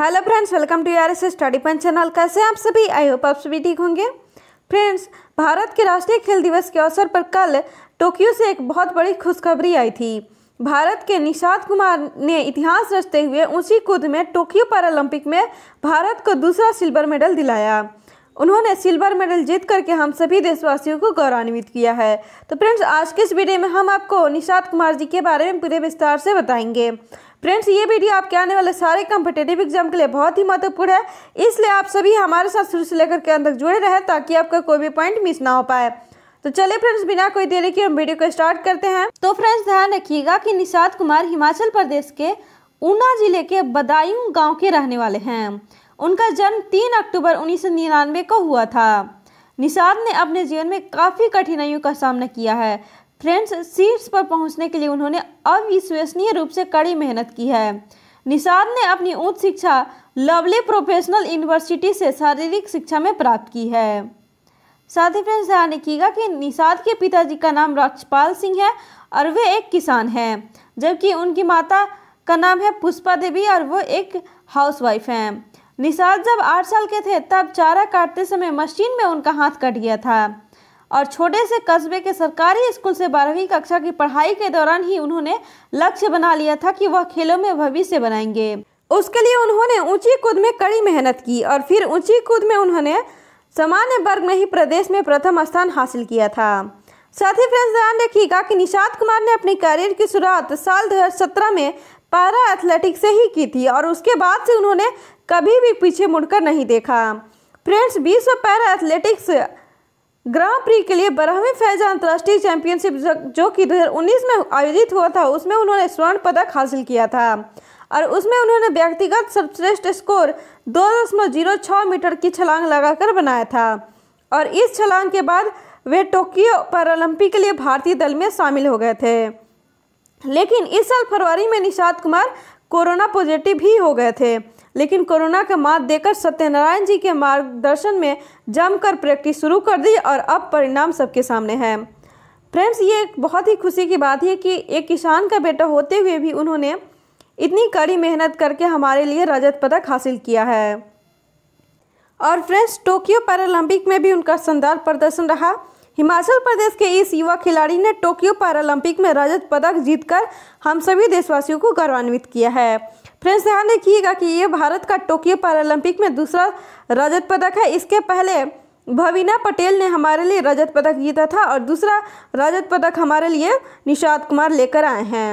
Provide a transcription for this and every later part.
hello friends welcome to R S study punch channel कैसे आप सभी आई होप आप सभी ठीक होंगे फ्रेंड्स भारत के राष्ट्रीय खेल दिवस के अवसर पर कल टोक्यो से एक बहुत बड़ी खुशखबरी आई थी भारत के निषाद कुमार ने इतिहास रचते हुए उसी कूद में टोक्यो पैरालंपिक में भारत को दूसरा सिल्वर मेडल दिलाया उन्होंने सिल्वर मेडल जीत करके हम सभी देशवासियों को गौरवान्वित किया है तो फ्रेंड्स आज के इस वीडियो में हम आपको निषाद कुमार जी के बारे में पूरे विस्तार से बताएंगे फ्रेंड्स ये वीडियो आपके आने वाले सारे कॉम्पिटेटिव एग्जाम के लिए बहुत ही महत्वपूर्ण है इसलिए आप सभी हमारे साथ शुरू से लेकर के अंत तक जुड़े रहें ताकि आपका कोई भी पॉइंट मिस ना हो पाए तो चलिए फ्रेंड्स बिना कोई देरी के हम वीडियो को स्टार्ट करते हैं तो फ्रेंड्स ध्यान रखिएगा कि निषाद कुमार हिमाचल प्रदेश के ऊना जिले के बदायूं गांव के रहने वाले हैं उनका जन्म 3 अक्टूबर उन्नीस को हुआ था निषाद ने अपने जीवन में काफ़ी कठिनाइयों का सामना किया है फ्रेंड्स सीट्स पर पहुंचने के लिए उन्होंने अविश्वसनीय रूप से कड़ी मेहनत की है निषाद ने अपनी उच्च शिक्षा लवली प्रोफेशनल यूनिवर्सिटी से शारीरिक शिक्षा में प्राप्त की है साथ ही फ्रेंड्स ध्यान रखिएगा कि निषाद के पिताजी का नाम रक्षपाल सिंह है और वे एक किसान हैं जबकि उनकी माता का नाम है पुष्पा देवी और वो एक हाउसवाइफ हैं निषाद जब आठ साल के थे तब चारा काटते समय मशीन में उनका हाथ कट गया था और छोटे से कस्बे के सरकारी स्कूल से बारहवीं कक्षा की पढ़ाई के दौरान ही उन्होंने लक्ष्य बना लिया था कि वह खेलों में भविष्य बनाएंगे उसके लिए उन्होंने ऊंची कूद में कड़ी मेहनत की और फिर ऊंची कूद में उन्होंने सामान्य वर्ग में ही प्रदेश में प्रथम स्थान हासिल किया था साथ ही फ्रेंड्स ध्यान रखिएगा कि निषाद कुमार ने अपने करियर की शुरुआत साल दो में पैरा एथलेटिक्स से ही की थी और उसके बाद से उन्होंने कभी भी पीछे मुड़कर नहीं देखा फ्रेंड्स विश्व पैरा एथलेटिक्स ग्रां प्री के लिए बारहवीं फैजा अंतर्राष्ट्रीय चैंपियनशिप जो कि 2019 में आयोजित हुआ था उसमें उन्होंने स्वर्ण पदक हासिल किया था और उसमें उन्होंने व्यक्तिगत सर्वश्रेष्ठ स्कोर दो दशमलव जीरो छः मीटर की छलांग लगाकर बनाया था और इस छलांग के बाद वे टोक्यो पैरालंपिक के लिए भारतीय दल में शामिल हो गए थे लेकिन इस साल फरवरी में निषाद कुमार कोरोना पॉजिटिव ही हो गए थे लेकिन कोरोना का मात देकर सत्यनारायण जी के मार्गदर्शन में जमकर प्रैक्टिस शुरू कर दी और अब परिणाम सबके सामने है फ्रेंड्स ये एक बहुत ही खुशी की बात है कि एक किसान का बेटा होते हुए भी उन्होंने इतनी कड़ी मेहनत करके हमारे लिए रजत पदक हासिल किया है और फ्रेंड्स टोक्यो पैरालंपिक में भी उनका शानदार प्रदर्शन रहा हिमाचल प्रदेश के इस युवा खिलाड़ी ने टोक्यो पैरालंपिक में रजत पदक जीतकर हम सभी देशवासियों को गौरवान्वित किया है फ्रेंड्स ध्यान रखिएगा कि ये भारत का टोक्यो पैरालंपिक में दूसरा रजत पदक है इसके पहले भवीना पटेल ने हमारे लिए रजत पदक जीता था और दूसरा रजत पदक हमारे लिए निषाद कुमार लेकर आए हैं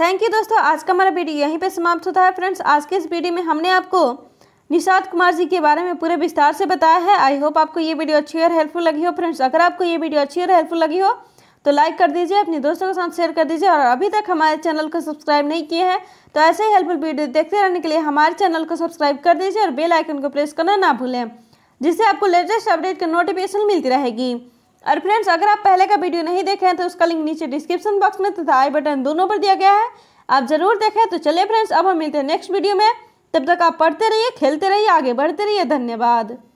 थैंक यू दोस्तों आज का हमारा वीडियो यहीं पे समाप्त होता है फ्रेंड्स आज के इस वीडियो में हमने आपको निषाद कुमार जी के बारे में पूरे विस्तार से बताया है आई होप आपको ये वीडियो अच्छी और हेल्पफुल लगी हो फ्रेंड्स अगर आपको ये वीडियो अच्छी और हेल्पफुल लगी हो तो लाइक कर दीजिए अपने दोस्तों के साथ शेयर कर दीजिए और अभी तक हमारे चैनल को सब्सक्राइब नहीं किए हैं तो ऐसे ही हेल्पफुल वीडियो देखते रहने के लिए हमारे चैनल को सब्सक्राइब कर दीजिए और बेल आइकन को प्रेस करना ना भूलें जिससे आपको लेटेस्ट अपडेट की नोटिफिकेशन मिलती रहेगी और फ्रेंड्स अगर आप पहले का वीडियो नहीं देखे हैं तो उसका लिंक नीचे डिस्क्रिप्शन बॉक्स में तथा आई बटन दोनों पर दिया गया है आप जरूर देखें तो चलिए फ्रेंड्स अब हम मिलते हैं नेक्स्ट वीडियो में तब तक आप पढ़ते रहिए खेलते रहिए आगे बढ़ते रहिए धन्यवाद